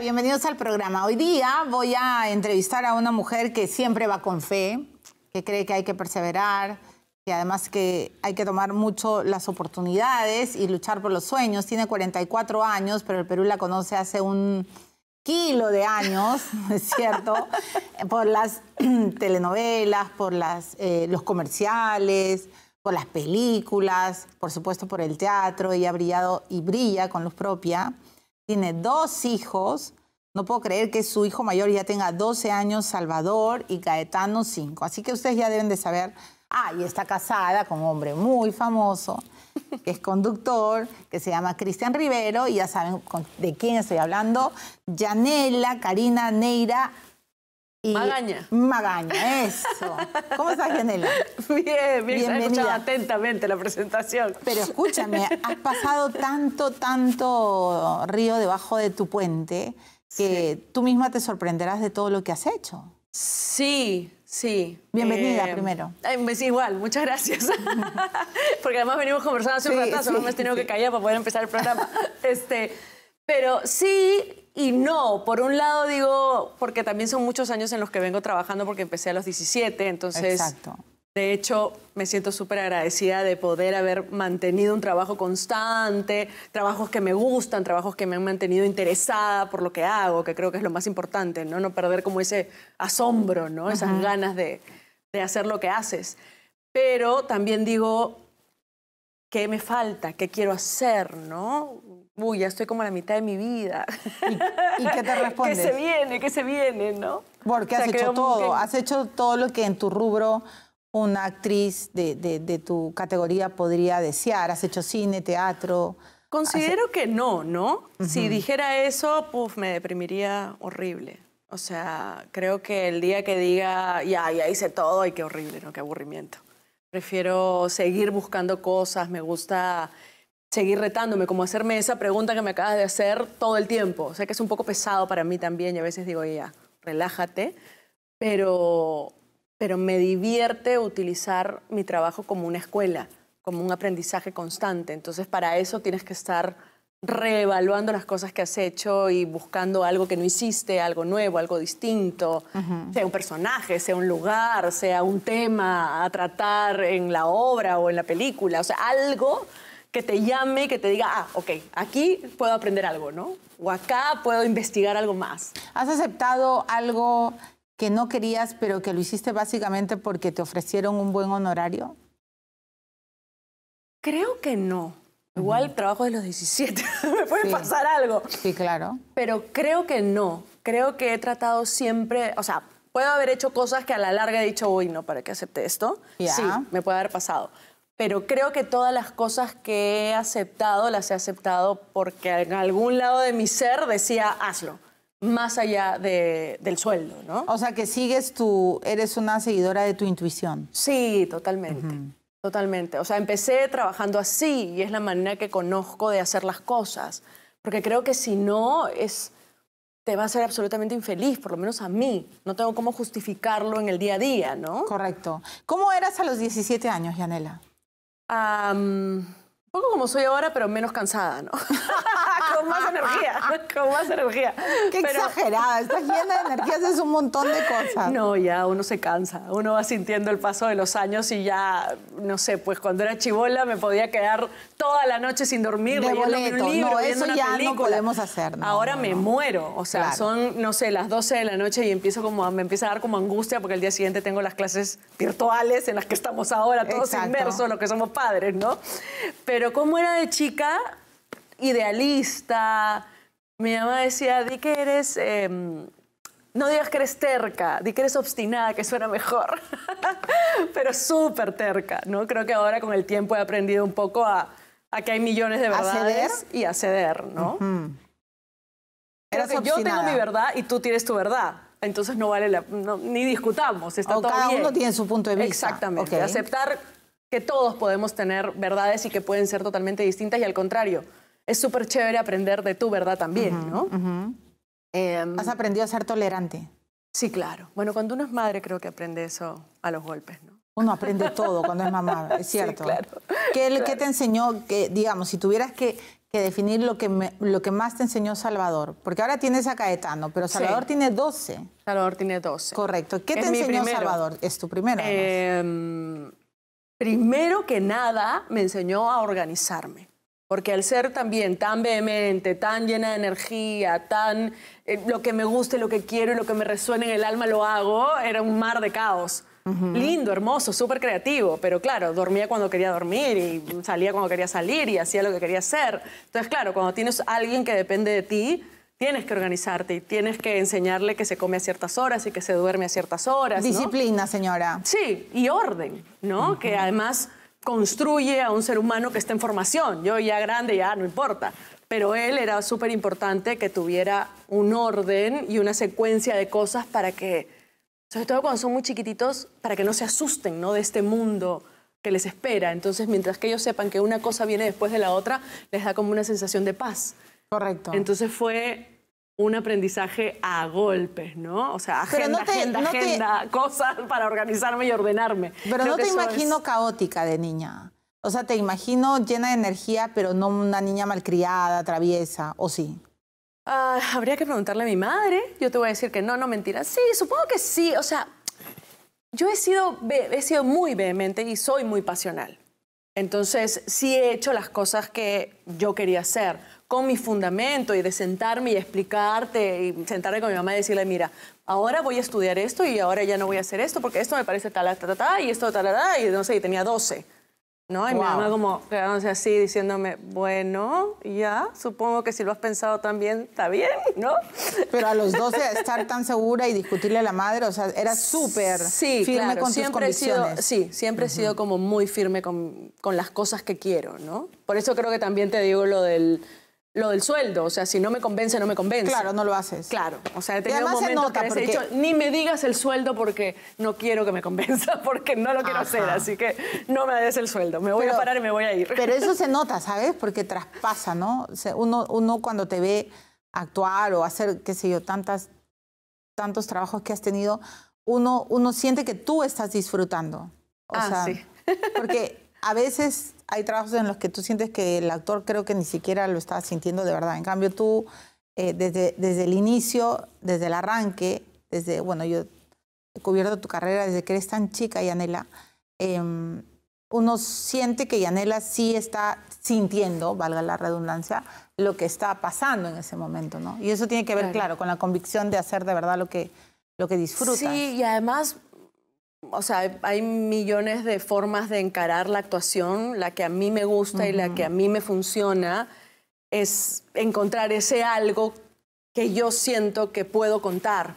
bienvenidos al programa. Hoy día voy a entrevistar a una mujer que siempre va con fe, que cree que hay que perseverar, y además que hay que tomar mucho las oportunidades y luchar por los sueños. Tiene 44 años, pero el Perú la conoce hace un kilo de años, es cierto? por las telenovelas, por eh, los comerciales, por las películas, por supuesto por el teatro. Ella ha brillado y brilla con luz propia tiene dos hijos. No puedo creer que su hijo mayor ya tenga 12 años, Salvador, y Caetano 5. Así que ustedes ya deben de saber. Ah, y está casada con un hombre muy famoso, que es conductor, que se llama Cristian Rivero, y ya saben de quién estoy hablando. Yanela, Karina, Neira, Magaña. Magaña, eso. ¿Cómo estás, Janela? Bien, bien, he escuchado atentamente la presentación. Pero escúchame, has pasado tanto, tanto río debajo de tu puente que tú misma te sorprenderás de todo lo que has hecho. Sí, sí. Bienvenida eh, primero. Sí, igual, muchas gracias. Porque además venimos conversando hace un ratazo, solo no tenido que callar para poder empezar el programa. este, pero sí, y no, por un lado digo, porque también son muchos años en los que vengo trabajando porque empecé a los 17, entonces... Exacto. De hecho, me siento súper agradecida de poder haber mantenido un trabajo constante, trabajos que me gustan, trabajos que me han mantenido interesada por lo que hago, que creo que es lo más importante, ¿no? No perder como ese asombro, ¿no? Esas ganas de, de hacer lo que haces. Pero también digo, ¿qué me falta? ¿Qué quiero hacer, no? uy, ya estoy como a la mitad de mi vida. ¿Y, qué te responde que se viene, que se viene, ¿no? Porque has hecho todo, has hecho todo lo que en tu rubro una actriz de, de, tu categoría podría desear, has hecho cine, teatro. Considero que no, ¿no? Si dijera eso, puff me deprimiría horrible. O sea, creo que el día que diga, ya, ya hice todo, ay qué horrible, ¿no? Qué aburrimiento. Prefiero seguir buscando cosas, me gusta seguir retándome, como hacerme esa pregunta que me acabas de hacer todo el tiempo. Sé que es un poco pesado para mí también y a veces digo, ya, relájate, pero, pero me divierte utilizar mi trabajo como una escuela, como un aprendizaje constante. Entonces para eso tienes que estar reevaluando las cosas que has hecho y buscando algo que no hiciste, algo nuevo, algo distinto, sea un personaje, sea un lugar, sea un tema a tratar en la obra o en la película, o sea, algo que te llame, que te diga, ah, ok, aquí puedo aprender algo, ¿no? O acá puedo investigar algo más. ¿Has aceptado algo que no querías, pero que lo hiciste básicamente porque te ofrecieron un buen honorario? Creo que no. Igual trabajo de los 17, me puede pasar algo. Sí, claro. Pero creo que no. Creo que he tratado siempre, o sea, puedo haber hecho cosas que a la larga he dicho, uy, no, ¿para que acepte esto? Sí, me puede haber pasado pero creo que todas las cosas que he aceptado las he aceptado porque en algún lado de mi ser decía hazlo más allá del sueldo, ¿no? O sea, que sigues tú, eres una seguidora de tu intuición. Sí, totalmente, totalmente. O sea, empecé trabajando así y es la manera que conozco de hacer las cosas, porque creo que si no es, te va a ser absolutamente infeliz, por lo menos a mí. No tengo cómo justificarlo en el día a día, ¿no? Correcto. ¿Cómo eras a los 17 años, Yanela? un poco como soy ahora, pero menos cansada, ¿no? con más energía, con más energía. Qué exagerada, estás llena de energías, es un montón de cosas. No, ya uno se cansa, uno va sintiendo el paso de los años y ya, no sé, pues cuando era chivola me podía quedar toda la noche sin dormir, leyéndome un libro, no, eso ya no podemos hacer. Ahora me muero, o sea, son, no sé, las 12 de la noche y empiezo como, a, me empieza a dar como angustia porque el día siguiente tengo las clases virtuales en las que estamos ahora, todos inmersos, los que somos padres, ¿no? Pero como era de chica, idealista. Mi mamá decía, di que eres, em, no digas que eres terca, di que eres obstinada, que suena mejor, pero súper terca, ¿no? Creo que ahora con el tiempo he aprendido un poco a, a que hay millones de verdades y a ceder, ¿no? yo tengo mi verdad y tú tienes tu verdad. Entonces no vale la, ni discutamos, está o cada uno tiene su punto de vista. Exactamente. Aceptar que todos podemos tener verdades y que pueden ser totalmente distintas y al contrario, es súper chévere aprender de tu verdad también, ¿no? Em, Has aprendido a ser tolerante. Sí, claro. Bueno, cuando uno es madre creo que aprende eso a los golpes, ¿no? Uno aprende todo cuando es mamá, es cierto. Sí, claro. ¿Qué, te enseñó, que, digamos, si tuvieras que, definir lo que, lo que más te enseñó Salvador? Porque ahora tienes a Caetano, pero Salvador tiene 12. Salvador tiene 12. Correcto. ¿Qué te enseñó Salvador? Es tu primero. Eh, primero que nada, me enseñó a organizarme. Porque al ser también tan vehemente, tan llena de energía, tan eh, lo que me guste, lo que quiero y lo que me resuene en el alma lo hago, era un mar de caos. Lindo, hermoso, súper creativo, pero claro, dormía cuando quería dormir y salía cuando quería salir y hacía lo que quería hacer. Entonces, claro, cuando tienes alguien que depende de ti, tienes que organizarte y tienes que enseñarle que se come a ciertas horas y que se duerme a ciertas horas. Disciplina, señora. Sí, y orden, ¿no? Que además construye a un ser humano que está en formación. Yo ya grande, ya no importa. Pero él era súper importante que tuviera un orden y una secuencia de cosas para que, sobre todo cuando son muy chiquititos, para que no se asusten ¿no? de este mundo que les espera. Entonces, mientras que ellos sepan que una cosa viene después de la otra, les da como una sensación de paz. Correcto. Entonces fue un aprendizaje a golpes, ¿no? O sea, agenda, agenda, agenda, cosas para organizarme y ordenarme. Pero no te imagino caótica de niña. O sea, te imagino llena de energía, pero no una niña malcriada, traviesa, ¿o sí? Ah, habría que preguntarle a mi madre. Yo te voy a decir que no, no mentira. Sí, supongo que sí. O sea, yo he sido, he sido muy vehemente y soy muy pasional. Entonces, sí he hecho las cosas que yo quería hacer con mi fundamento y de sentarme y explicarte y sentarme con mi mamá y decirle, mira, ahora voy a estudiar esto y ahora ya no voy a hacer esto porque esto me parece tal, tal, tal, y esto tal, tal, y no sé, y tenía 12. ¿No? Y mi mamá como quedándose así, diciéndome, bueno, ya, supongo que si lo has pensado también, está bien, ¿no? Pero a los 12 estar tan segura y discutirle a la madre, o sea, era súper sí, firme claro. con siempre tus sí, siempre he sido como muy firme con, con las cosas que quiero, ¿no? Por eso creo que también te digo lo del lo del sueldo. O sea, si no me convence, no me convence. Claro, no lo haces. Claro. O sea, he tenido un momento que ni me digas el sueldo porque no quiero que me convenza, porque no lo quiero hacer. Así que no me des el sueldo. Me voy a parar y me voy a ir. Pero eso se nota, ¿sabes? Porque traspasa, ¿no? Uno, uno cuando te ve actuar o hacer, qué sé yo, tantas, tantos trabajos que has tenido, uno, uno siente que tú estás disfrutando. O ah, sea, Porque A veces hay trabajos en los que tú sientes que el actor creo que ni siquiera lo está sintiendo de verdad. En cambio, tú, eh, desde, desde el inicio, desde el arranque, desde, bueno, yo he cubierto tu carrera desde que eres tan chica, Yanela, eh, uno siente que Yanela sí está sintiendo, valga la redundancia, lo que está pasando en ese momento, ¿no? Y eso tiene que ver, claro, claro con la convicción de hacer de verdad lo que, lo que disfrutas. Sí, y además o sea, hay millones de formas de encarar la actuación. La que a mí me gusta y la que a mí me funciona es encontrar ese algo que yo siento que puedo contar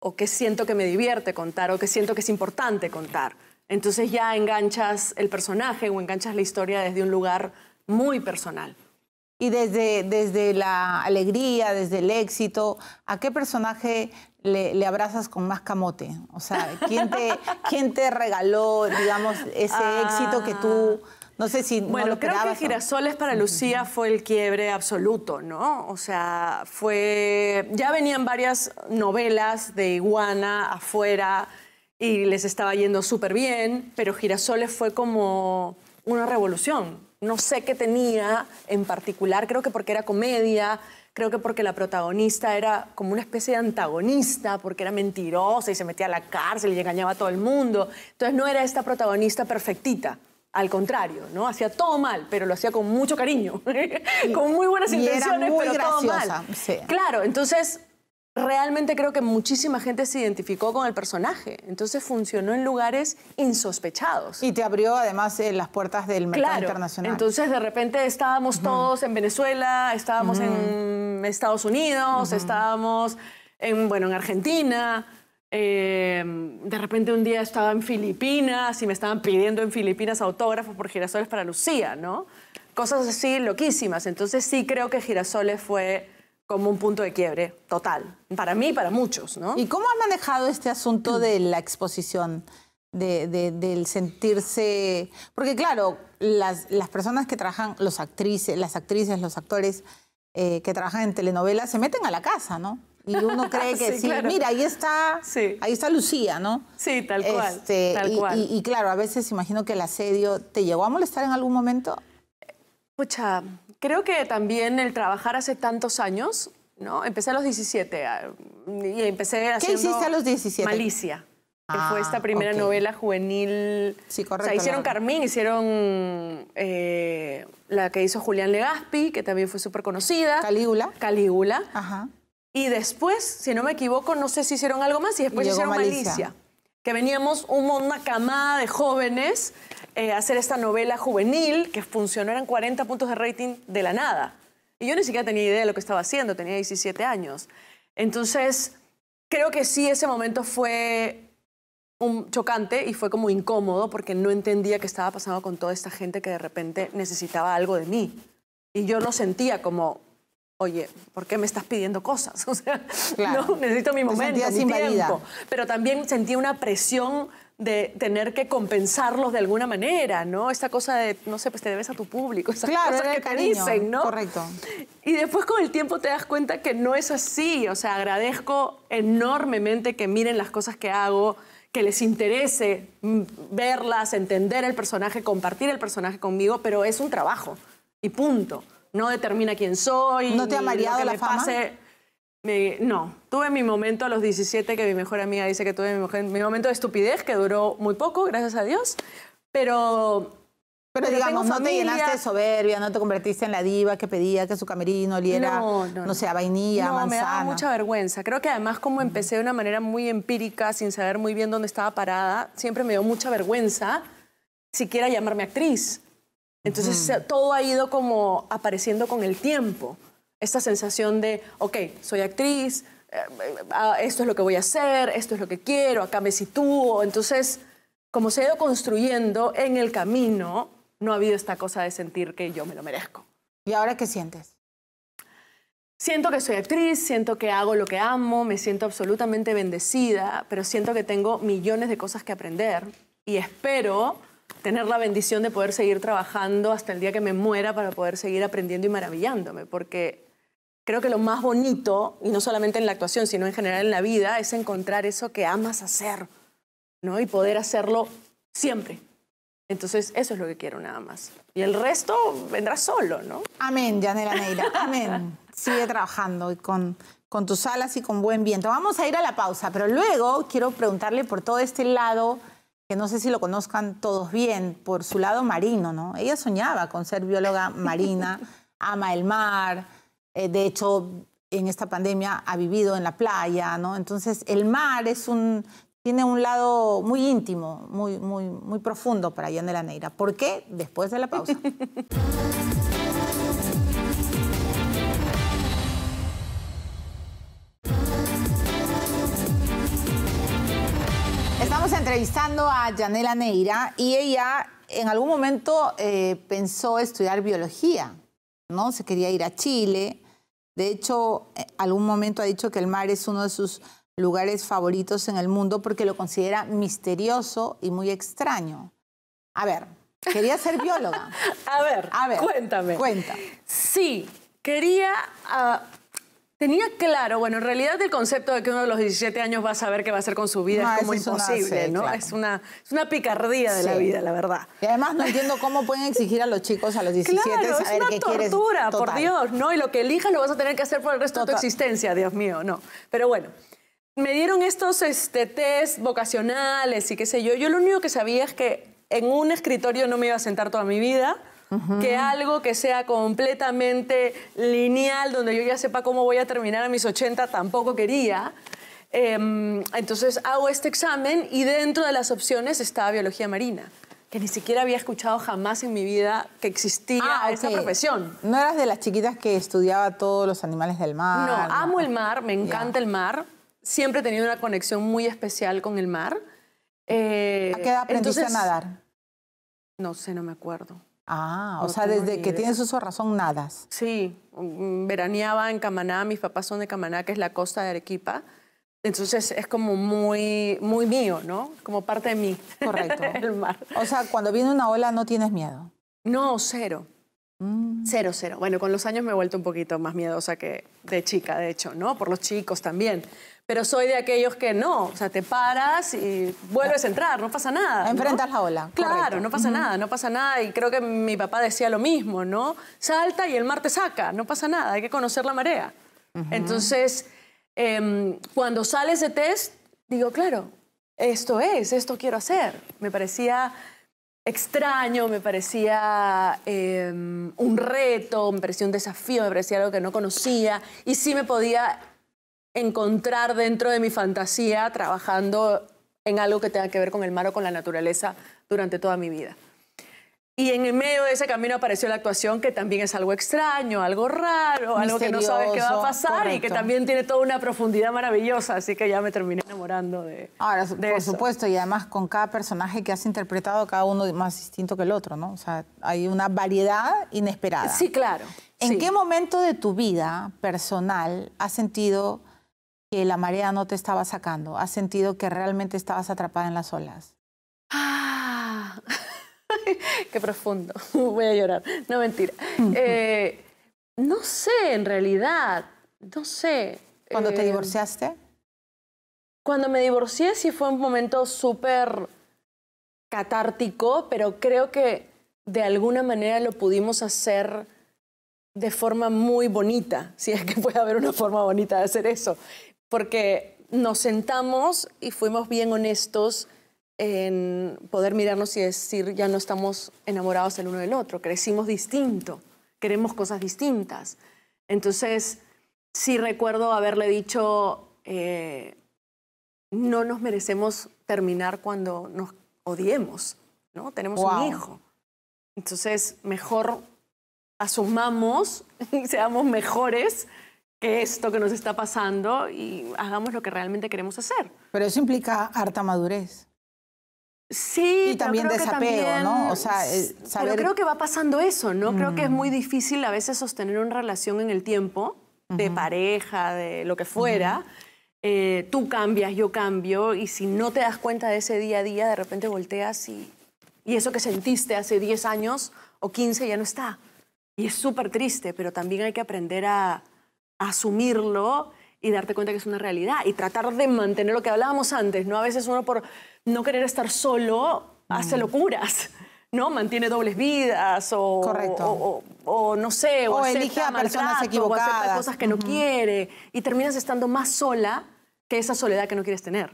o que siento que me divierte contar o que siento que es importante contar. Entonces ya enganchas el personaje o enganchas la historia desde un lugar muy personal. Y desde, desde la alegría, desde el éxito, ¿a qué personaje le, abrazas con más camote? O sea, ¿quién te, regaló, digamos, ese ah. éxito que tú... No sé si... Bueno, no lo creo que Girasoles para Lucía fue el quiebre absoluto, ¿no? O sea, fue... Ya venían varias novelas de Iguana afuera y les estaba yendo súper bien, pero Girasoles fue como una revolución. No sé qué tenía en particular, creo que porque era comedia, Creo que porque la protagonista era como una especie de antagonista, porque era mentirosa y se metía a la cárcel y engañaba a todo el mundo. Entonces no era esta protagonista perfectita. Al contrario, ¿no? Hacía todo mal, pero lo hacía con mucho cariño, con muy buenas intenciones, pero todo mal. Claro, entonces realmente creo que muchísima gente se identificó con el personaje. Entonces funcionó en lugares insospechados. Y te abrió además eh, las puertas del mercado claro. internacional. Entonces de repente estábamos todos en Venezuela, estábamos en Estados Unidos, estábamos en, bueno, en Argentina. Em, de repente un día estaba en Filipinas y me estaban pidiendo en Filipinas autógrafos por Girasoles para Lucía, ¿no? Cosas así loquísimas. Entonces sí creo que Girasoles fue como un punto de quiebre total, para mí y para muchos, ¿no? ¿Y cómo has manejado este asunto de la exposición? De, del sentirse. Porque, claro, las, las personas que trabajan, los actrices, las actrices, los actores eh, que trabajan en telenovelas se meten a la casa, ¿no? Y uno cree que sí, mira, ahí está, ahí está Lucía, ¿no? Sí, tal cual. Este, tal y, cual. Y, claro, a veces imagino que el asedio te llegó a molestar en algún momento. Mucha... Creo que también el trabajar hace tantos años, ¿no? Empecé a los 17 ah, y empecé haciendo... ¿Qué hiciste a los 17? Malicia. Que fue esta ah, primera novela juvenil. Sí, correcto. O sea, hicieron Carmín, hicieron eh, la que hizo Julián Legaspi, que también fue súper conocida. Calígula. Calígula. Ajá. Y después, si no me equivoco, no sé si hicieron algo más y después hicieron Malicia. Malicia. Que veníamos una camada de jóvenes eh, hacer esta novela juvenil que funcionó, eran 40 puntos de rating de la nada. Y yo ni siquiera tenía idea de lo que estaba haciendo, tenía 17 años. Entonces, creo que sí, ese momento fue un chocante y fue como incómodo porque no entendía qué estaba pasando con toda esta gente que de repente necesitaba algo de mí. Y yo no sentía como oye, ¿por qué me estás pidiendo cosas? O sea, necesito mi momento, mi tiempo. Pero también sentí una presión de tener que compensarlos de alguna manera, ¿no? Esta cosa de, no sé, pues te debes a tu público, esas cosas que te dicen, ¿no? Correcto. Y después con el tiempo te das cuenta que no es así, o sea, agradezco enormemente que miren las cosas que hago, que les interese verlas, entender el personaje, compartir el personaje conmigo, pero es un trabajo y punto no determina quién soy. ¿No te ha mareado la no, tuve mi momento a los 17 que mi mejor amiga dice que tuve mi, momento de estupidez que duró muy poco, gracias a Dios, pero... Pero, digamos, no te llenaste de soberbia, no te convertiste en la diva que pedía que su camerino oliera, no, no, no sé, vainilla, no, me da mucha vergüenza. Creo que además como empecé de una manera muy empírica, sin saber muy bien dónde estaba parada, siempre me dio mucha vergüenza siquiera llamarme actriz. Entonces todo ha ido como apareciendo con el tiempo. Esta sensación de, ok, soy actriz, eh, ah, esto es lo que voy a hacer, esto es lo que quiero, acá me sitúo. Entonces, como se ha ido construyendo en el camino, no ha habido esta cosa de sentir que yo me lo merezco. ¿Y ahora qué sientes? Siento que soy actriz, siento que hago lo que amo, me siento absolutamente bendecida, pero siento que tengo millones de cosas que aprender y espero tener la bendición de poder seguir trabajando hasta el día que me muera para poder seguir aprendiendo y maravillándome, porque creo que lo más bonito, y no solamente en la actuación, sino en general en la vida, es encontrar eso que amas hacer, ¿no? Y poder hacerlo siempre. Entonces, eso es lo que quiero nada más. Y el resto vendrá solo, ¿no? Amén, Janela Neira. Amén. Sigue trabajando y con, con tus alas y con buen viento. Vamos a ir a la pausa, pero luego quiero preguntarle por todo este lado que no sé si lo conozcan todos bien, por su lado marino, ¿no? Ella soñaba con ser bióloga marina, ama el mar, eh, de hecho, en esta pandemia ha vivido en la playa, ¿no? Entonces, el mar tiene un lado muy íntimo, muy, muy, muy profundo para Yanela Neira. ¿Por qué? Después de la pausa. entrevistando a Yanela Neira y ella en algún momento eh, pensó estudiar biología, ¿no? Se quería ir a Chile. De hecho, en eh, algún momento ha dicho que el mar es uno de sus lugares favoritos en el mundo porque lo considera misterioso y muy extraño. A ver, quería ser bióloga. a, ver, a ver, cuéntame. Cuenta. Sí, quería ah, tenía claro, bueno, en realidad el concepto de que uno de los 17 años va a saber qué va a hacer con su vida es como imposible, ¿no? Es, una, es una picardía de la vida, la verdad. Y además no entiendo cómo pueden exigir a los chicos a los 17 saber qué quieres. Es una tortura, por Dios, ¿no? Y lo que elijas lo vas a tener que hacer por el resto de tu existencia, Dios mío, no. Pero bueno, me dieron estos este, test vocacionales y qué sé yo. Yo lo único que sabía es que en un escritorio no me iba a sentar toda mi vida que algo que sea completamente lineal, donde yo ya sepa cómo voy a terminar a mis 80, tampoco quería. Em, entonces hago este examen y dentro de las opciones está biología marina que ni siquiera había escuchado jamás en mi vida que existía ah, esa profesión. ¿No eras de las chiquitas que estudiaba todos los animales del mar? No, amo el mar, me encanta el mar. Siempre he tenido una conexión muy especial con el mar. Eh, ¿A qué edad aprendiste a eh, nadar? No sé, no me acuerdo. Ah, o, sea, desde que tienes uso razón nada. Sí, mm, veraneaba en Camaná, mis papás son de Camaná, que es la costa de Arequipa. Entonces es como muy, muy mío, ¿no? Como parte de mí. Correcto. el mar. O sea, cuando viene una ola no tienes miedo. No, cero. Mm. Cero, cero. Bueno, con los años me he vuelto un poquito más miedosa que de chica, de hecho, ¿no? Por los chicos también pero soy de aquellos que no, o sea, te paras y vuelves a entrar, no pasa nada. Enfrentas la ola. Claro, no pasa nada, no pasa nada. Y creo que mi papá decía lo mismo, ¿no? Salta y el mar te saca, no pasa nada, hay que conocer la marea. Entonces, em, cuando sales de test, digo, claro, esto es, esto quiero hacer. Me parecía extraño, me parecía em, un reto, me parecía un desafío, me parecía algo que no conocía y sí me podía encontrar dentro de mi fantasía trabajando en algo que tenga que ver con el mar o con la naturaleza durante toda mi vida. Y en el medio de ese camino apareció la actuación, que también es algo extraño, algo raro, algo que no sabes qué va a pasar y que también tiene toda una profundidad maravillosa. Así que ya me terminé enamorando de. Ahora, de por supuesto, y además con cada personaje que has interpretado, cada uno más distinto que el otro, ¿no? O sea, hay una variedad inesperada. Sí, claro. ¿En qué momento de tu vida personal has sentido que la marea no te estaba sacando? ¿Has sentido que realmente estabas atrapada en las olas? ¡Ah! ¡Qué profundo! Voy a llorar. No, mentira. Eh, no sé, en realidad. No sé. ¿Cuándo te eh, divorciaste? Cuando me divorcié sí fue un momento súper catártico, pero creo que de alguna manera lo pudimos hacer de forma muy bonita, si es que puede haber una forma bonita de hacer eso porque nos sentamos y fuimos bien honestos en poder mirarnos y decir, ya no estamos enamorados el uno del otro, crecimos distinto, queremos cosas distintas. Entonces, sí recuerdo haberle dicho, eh, no nos merecemos terminar cuando nos odiemos, ¿no? Tenemos un hijo. Entonces, mejor asumamos y seamos mejores esto que nos está pasando y hagamos lo que realmente queremos hacer. Pero eso implica harta madurez. Sí, y también desapego, ¿no? O sea, saber... Pero creo que va pasando eso, ¿no? Creo que es mm. muy difícil a veces sostener una relación en el tiempo, de pareja, de lo que fuera. Eh, tú cambias, yo cambio, y si no te das cuenta de ese día a día, de repente volteas y, y eso que sentiste hace 10 años o 15 ya no está. Y es súper triste, pero también hay que aprender a, asumirlo y darte cuenta que es una realidad y tratar de mantener lo que hablábamos antes, ¿no? A veces uno por no querer estar solo hace mm. locuras. ¿no? Mantiene dobles vidas o, o, no sé, o, elige a personas equivocadas. O cosas que no quiere y terminas estando más sola que esa soledad que no quieres tener.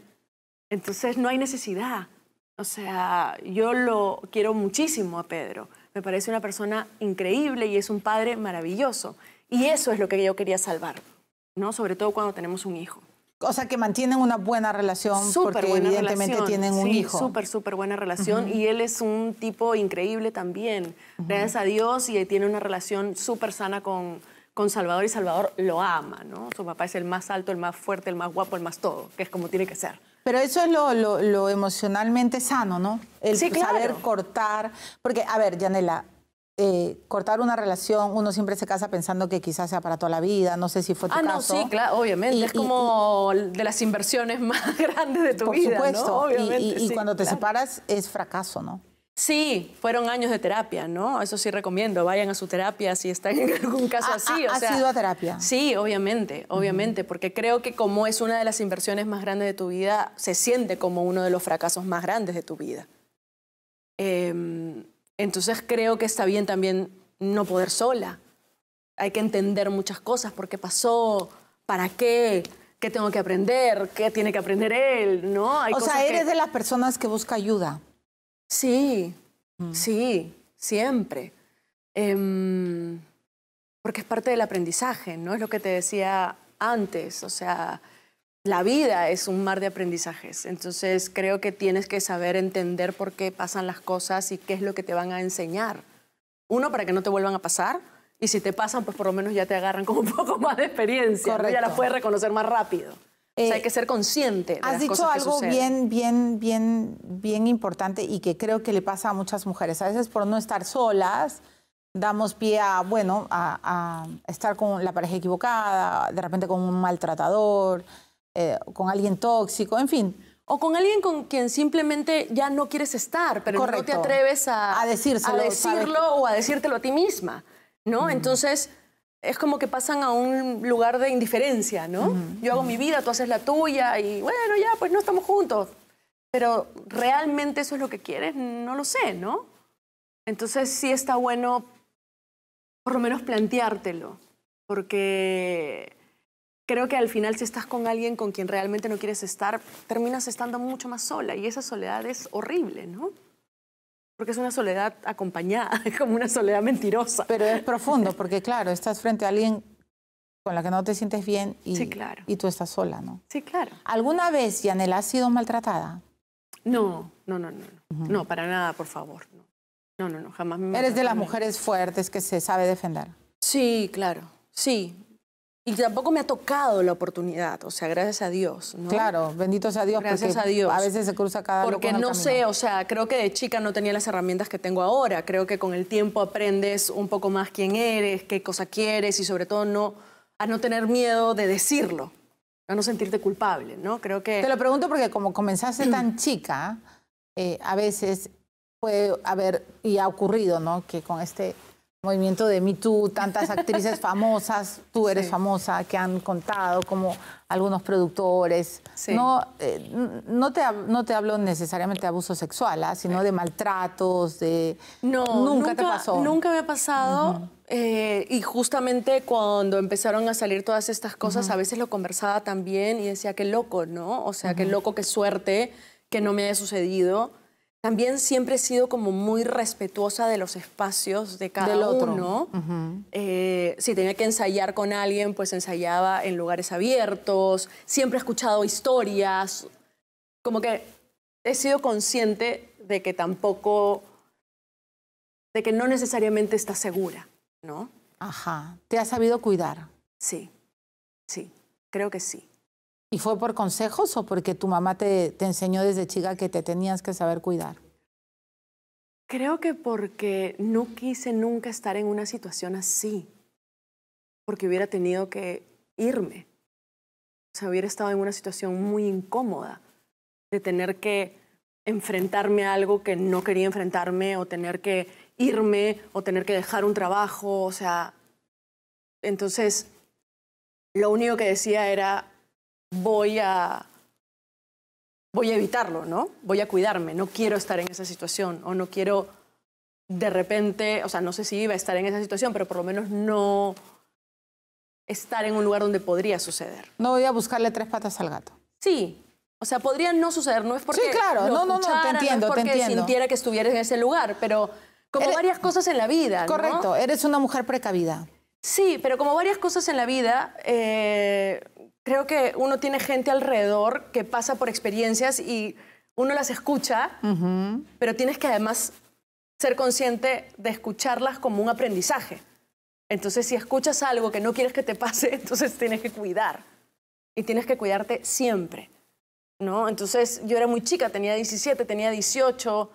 Entonces no hay necesidad. O sea, yo lo quiero muchísimo a Pedro. Me parece una persona increíble y es un padre maravilloso. Y eso es lo que yo quería salvar, ¿no? Sobre todo cuando tenemos un hijo. O sea, que mantienen una buena relación porque evidentemente tienen un hijo. Súper, súper buena relación. Y él es un tipo increíble también. Gracias a Dios y tiene una relación súper sana con, con Salvador y Salvador lo ama, ¿no? Su papá es el más alto, el más fuerte, el más guapo, el más todo, que es como tiene que ser. Pero eso es lo, emocionalmente sano, ¿no? El saber cortar. Porque, a ver, Yanela, eh, cortar una relación, uno siempre se casa pensando que quizás sea para toda la vida, no sé si fue tu caso. Ah, no, sí, claro, obviamente, es como de las inversiones más grandes de tu por vida, supuesto. ¿no? y, y cuando te separas es fracaso, ¿no? Sí, fueron años de terapia, ¿no? Eso sí recomiendo, vayan a su terapia si están en algún caso así. O ¿Has ido a terapia? Sí, obviamente, obviamente, porque creo que como es una de las inversiones más grandes de tu vida, se siente como uno de los fracasos más grandes de tu vida. Eh, entonces creo que está bien también no poder sola. Hay que entender muchas cosas, por qué pasó, para qué, qué tengo que aprender, qué tiene que aprender él, ¿no? o sea, eres de las personas que busca ayuda. Sí, mm. sí, siempre. Em, porque es parte del aprendizaje, ¿no? Es lo que te decía antes, o sea, la vida es un mar de aprendizajes, entonces creo que tienes que saber entender por qué pasan las cosas y qué es lo que te van a enseñar. Uno, para que no te vuelvan a pasar, y si te pasan, pues por lo menos ya te agarran con un poco más de experiencia, ya la puedes reconocer más rápido. o sea, eh, hay que ser consciente. De has dicho algo bien, bien, bien, bien importante y que creo que le pasa a muchas mujeres. A veces por no estar solas, damos pie a, bueno, a, a estar con la pareja equivocada, de repente con un maltratador. Eh, con alguien tóxico, en fin. O con alguien con quien simplemente ya no quieres estar, pero no te atreves a, a, a decirlo o a decírtelo a ti misma, ¿no? Mm. Entonces es como que pasan a un lugar de indiferencia, ¿no? Mm. Yo hago mi vida, tú haces la tuya y bueno, ya, pues no estamos juntos. Pero realmente eso es lo que quieres, no lo sé, ¿no? Entonces sí está bueno por lo menos planteártelo, porque creo que al final si estás con alguien con quien realmente no quieres estar, terminas estando mucho más sola y esa soledad es horrible, ¿no? Porque es una soledad acompañada, es como una soledad mentirosa. Pero es profundo, porque claro, estás frente a alguien con la que no te sientes bien y, y tú estás sola, ¿no? Sí, claro. ¿Alguna vez, Yanela, has sido maltratada? No, no, no, no. No, no para nada, por favor. No, no, no, no jamás. Me Eres de las mujeres fuertes que se sabe defender. Sí, claro. Sí, y tampoco me ha tocado la oportunidad, o sea, gracias a Dios. Claro, bendito sea Dios. Gracias a Dios. A veces se cruza cada Porque no sé, o sea, creo que de chica no tenía las herramientas que tengo ahora. Creo que con el tiempo aprendes un poco más quién eres, qué cosa quieres y sobre todo no, a no tener miedo de decirlo, a no sentirte culpable, ¿no? Creo que... Te lo pregunto porque como comenzaste tan chica, eh, a veces puede haber, y ha ocurrido, ¿no? Que con este movimiento de Me Too, tantas actrices famosas, tú eres famosa, que han contado, como algunos productores. No, eh, no, te, no te hablo necesariamente de abuso sexual, ¿ah? sino de maltratos, de... No, nunca, te pasó. Nunca me ha pasado. Eh, y justamente cuando empezaron a salir todas estas cosas, a veces lo conversaba también y decía, qué loco, ¿no? O sea, qué loco, qué suerte que no me haya sucedido también siempre he sido como muy respetuosa de los espacios de cada uno. Eh, si tenía que ensayar con alguien, pues ensayaba en lugares abiertos. Siempre he escuchado historias. Como que he sido consciente de que tampoco, de que no necesariamente está segura, ¿no? Ajá. ¿Te has sabido cuidar? Sí, sí, creo que sí. ¿Y fue por consejos o porque tu mamá te, enseñó desde chica que te tenías que saber cuidar? Creo que porque no quise nunca estar en una situación así, porque hubiera tenido que irme. O sea, hubiera estado en una situación muy incómoda de tener que enfrentarme a algo que no quería enfrentarme o tener que irme o tener que dejar un trabajo. O sea, entonces lo único que decía era, voy a, voy a evitarlo, ¿no? Voy a cuidarme, no quiero estar en esa situación o no quiero de repente, o sea, no sé si iba a estar en esa situación, pero por lo menos no estar en un lugar donde podría suceder. No voy a buscarle tres patas al gato. Sí, o sea, podría no suceder, no es porque... Sí, claro, no, no, no, te entiendo, no es porque sintiera que estuvieras en ese lugar, pero como varias cosas en la vida. Correcto, eres una mujer precavida. Sí, pero como varias cosas en la vida, eh, creo que uno tiene gente alrededor que pasa por experiencias y uno las escucha, pero tienes que además ser consciente de escucharlas como un aprendizaje. Entonces, si escuchas algo que no quieres que te pase, entonces tienes que cuidar. Y tienes que cuidarte siempre. ¿no? Entonces, yo era muy chica, tenía 17, tenía 18.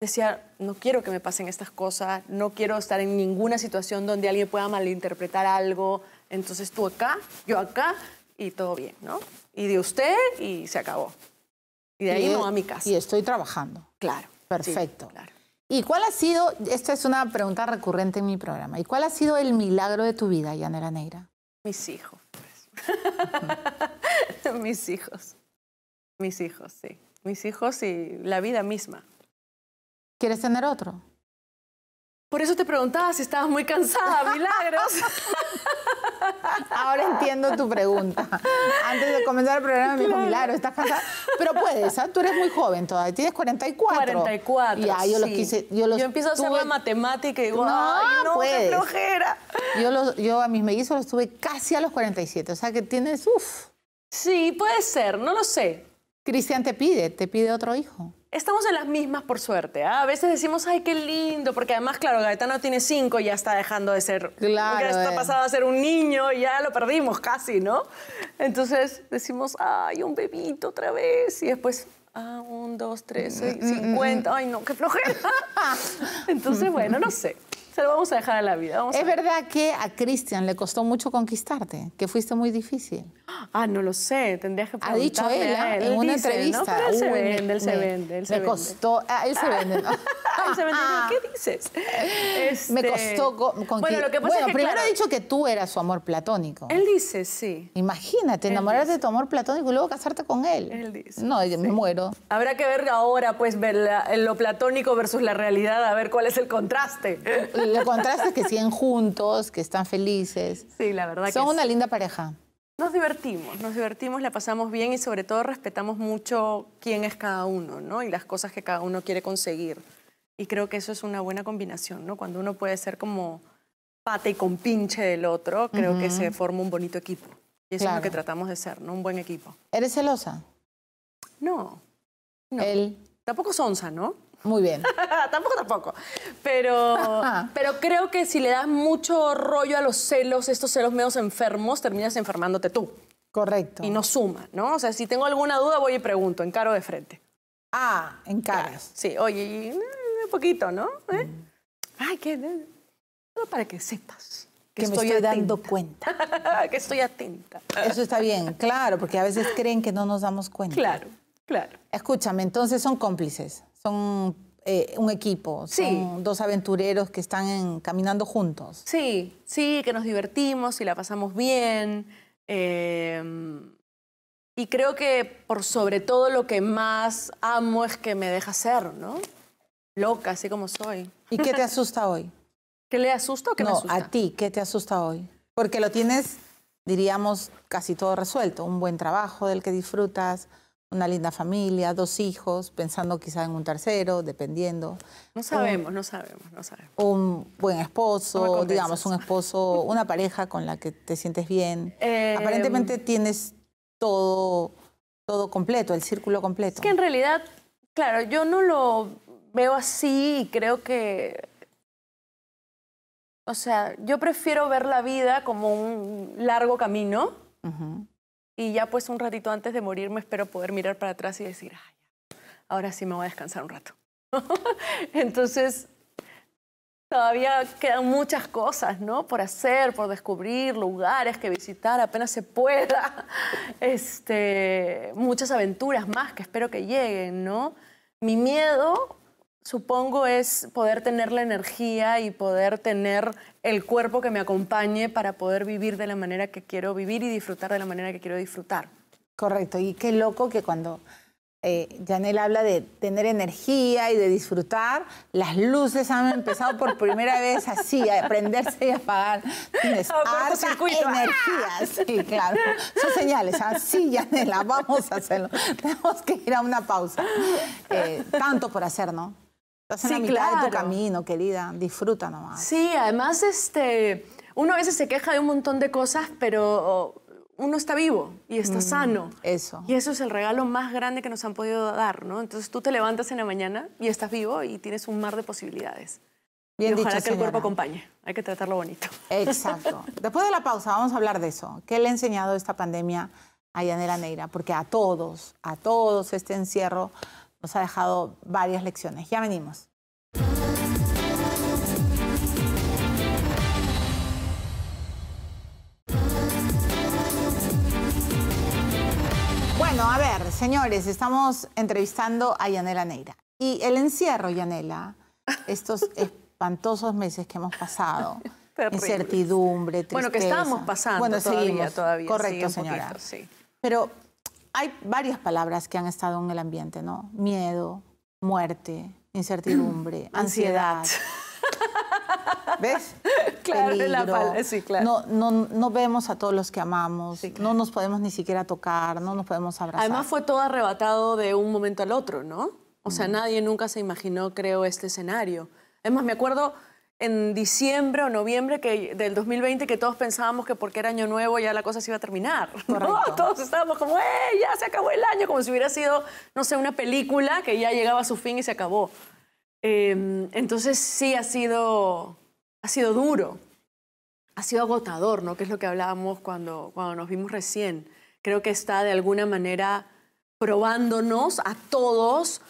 Decía, no quiero que me pasen estas cosas, no quiero estar en ninguna situación donde alguien pueda malinterpretar algo. Entonces, tú acá, yo acá, y todo bien, ¿no? Y de usted y se acabó. Y de ahí no a mi casa. Y estoy trabajando. Claro. Perfecto. ¿Y cuál ha sido, esta es una pregunta recurrente en mi programa, ¿y cuál ha sido el milagro de tu vida, Yanela Neira? Mis hijos. Pues. Mis hijos. Mis hijos, sí. Mis hijos y la vida misma. ¿Quieres tener otro? Por eso te preguntaba si estabas muy cansada, milagros. Ahora entiendo tu pregunta. Antes de comenzar el programa me dijo, Milagro, estás casada. Pero puedes, ¿ah? tú eres muy joven todavía, tienes 44. 44. Ya, yo los quise. Yo, empiezo a hacer la matemática y digo, no, no, puedes. Yo, yo a mis mellizos los tuve casi a los 47, o sea que tienes, uff. Sí, puede ser, no lo sé. Cristian te pide, te pide otro hijo. Estamos en las mismas, por suerte. ¿ah? A veces decimos, ay, qué lindo, porque además, claro, no tiene cinco y ya está dejando de ser. Claro. Ya está eh. pasado a ser un niño y ya lo perdimos casi, ¿no? Entonces decimos, ay, un bebito otra vez. Y después, ah, un, dos, tres, mm, mm, mm, cincuenta. Ay, no, qué flojera. Entonces, bueno, no sé. Se lo vamos a dejar a la vida. es verdad que a Cristian le costó mucho conquistarte, que fuiste muy difícil. Ah, no lo sé, tendría que preguntarle Ha dicho ah, él, en una entrevista. ¿no? Pero él se vende, él se vende. Él costó, ah, él se vende. ¿no? se vende. ¿Qué dices? Este... Me costó conquistar. Bueno, lo que pasa es que, primero ha dicho que tú eras su amor platónico. Él dice, sí. Imagínate, enamorarte de tu amor platónico y luego casarte con él. Él dice. No, me muero. Habrá que ver ahora, pues, ver lo platónico versus la realidad, a ver cuál es el contraste lo contraste que siguen juntos, que están felices. Sí, la verdad Son Son una linda pareja. Nos divertimos, nos divertimos, la pasamos bien y sobre todo respetamos mucho quién es cada uno, ¿no? Y las cosas que cada uno quiere conseguir. Y creo que eso es una buena combinación, ¿no? Cuando uno puede ser como pata y compinche del otro, creo que se forma un bonito equipo. Y eso es lo que tratamos de ser, ¿no? Un buen equipo. ¿Eres celosa? No. no. Él. Tampoco sonza, ¿no? Muy bien. tampoco, tampoco. Pero, pero creo que si le das mucho rollo a los celos, estos celos medios enfermos, terminas enfermándote tú. Correcto. Y no suma, ¿no? O sea, si tengo alguna duda, voy y pregunto, encaro de frente. Ah, encaras. sí, oye, un eh, poquito, ¿no? ¿Eh? Mm. Ay, qué eh, Solo para que sepas. Que, estoy me estoy dando cuenta. que estoy atenta. Eso está bien, claro, porque a veces creen que no nos damos cuenta. Claro, claro. Escúchame, entonces son cómplices son eh, un equipo, son dos aventureros que están caminando juntos. Sí, sí, que nos divertimos y la pasamos bien. Em, y creo que por sobre todo lo que más amo es que me deja ser, ¿no? Loca, así como soy. ¿Y qué te asusta hoy? ¿Qué le asusta o qué me asusta? a ti, ¿qué te asusta hoy? Porque lo tienes, diríamos, casi todo resuelto. Un buen trabajo del que disfrutas, una linda familia, dos hijos, pensando quizá en un tercero, dependiendo. No sabemos, no sabemos, no sabemos. Un buen esposo, digamos, un esposo, una pareja con la que te sientes bien. Eh, Aparentemente mm. tienes todo, completo, el círculo completo. Es que en realidad, claro, yo no lo veo así y creo que... O sea, yo prefiero ver la vida como un largo camino y ya pues un ratito antes de morirme espero poder mirar para atrás y decir, ahora sí me voy a descansar un rato. Entonces, todavía quedan muchas cosas, ¿no? Por hacer, por descubrir, lugares que visitar apenas se pueda, este, muchas aventuras más que espero que lleguen, ¿no? Mi miedo supongo es poder tener la energía y poder tener el cuerpo que me acompañe para poder vivir de la manera que quiero vivir y disfrutar de la manera que quiero disfrutar. Correcto, y qué loco que cuando eh, habla de tener energía y de disfrutar, las luces han empezado por primera vez así, a prenderse y apagar. Tienes harta energía, sí, claro. Son señales, así, Janela, vamos a hacerlo. Tenemos que ir a una pausa. Eh, tanto por hacer, ¿no? Estás en mitad de tu camino, querida. Disfruta nomás. Sí, además, este, uno a veces se queja de un montón de cosas, pero uno está vivo y está mm, sano. Eso. Y eso es el regalo más grande que nos han podido dar, ¿no? Entonces tú te levantas en la mañana y estás vivo y tienes un mar de posibilidades. Bien y ojalá que el cuerpo acompañe. Hay que tratarlo bonito. Exacto. Después de la pausa vamos a hablar de eso. ¿Qué le ha enseñado esta pandemia a Yanela Neira? Porque a todos, a todos este encierro nos ha dejado varias lecciones. Ya venimos. Bueno, a ver, señores, estamos entrevistando a Yanela Neira. Y el encierro, Yanela, estos espantosos meses que hemos pasado, incertidumbre, tristeza. Bueno, que estábamos pasando todavía, todavía. Correcto, señora. sí. Pero hay varias palabras que han estado en el ambiente, ¿no? Miedo, muerte, incertidumbre, ansiedad. ¿Ves? Claro, la sí, claro. No, vemos a todos los que amamos, no nos podemos ni siquiera tocar, no nos podemos abrazar. Además fue todo arrebatado de un momento al otro, ¿no? O sea, nadie nunca se imaginó, creo, este escenario. Es más, me acuerdo en diciembre o noviembre que, del 2020 que todos pensábamos que porque era año nuevo ya la cosa se iba a terminar. ¿no? Todos estábamos como, ¡eh! Ya se acabó el año, como si hubiera sido, no sé, una película que ya llegaba a su fin y se acabó. Em, entonces sí ha sido, ha sido duro, ha sido agotador, ¿no? Que es lo que hablábamos cuando, cuando nos vimos recién. Creo que está de alguna manera probándonos a todos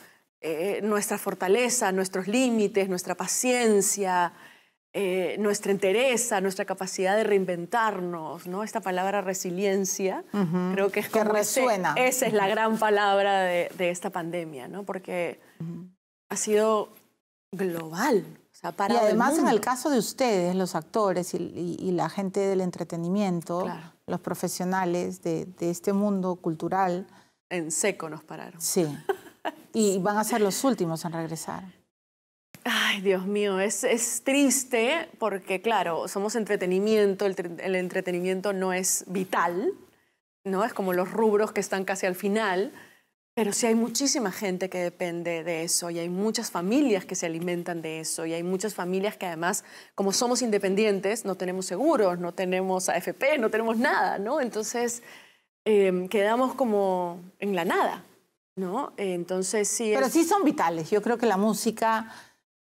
eh, nuestra fortaleza, nuestros límites, nuestra paciencia, eh, nuestra entereza, nuestra capacidad de reinventarnos, Esta palabra resiliencia, creo que es resuena. esa es la gran palabra de, esta pandemia, Porque ha sido global. y además en el caso de ustedes, los actores y, la gente del entretenimiento, los profesionales de, de este mundo cultural. En seco nos pararon. Sí. y van a ser los últimos en regresar. Ay, Dios mío, es, es triste porque, claro, somos entretenimiento, el, entretenimiento no es vital, ¿no? Es como los rubros que están casi al final, pero sí hay muchísima gente que depende de eso y hay muchas familias que se alimentan de eso y hay muchas familias que además, como somos independientes, no tenemos seguros, no tenemos AFP, no tenemos nada, ¿no? Entonces, em, quedamos como en la nada. Entonces sí. Pero sí son vitales. Yo creo que la música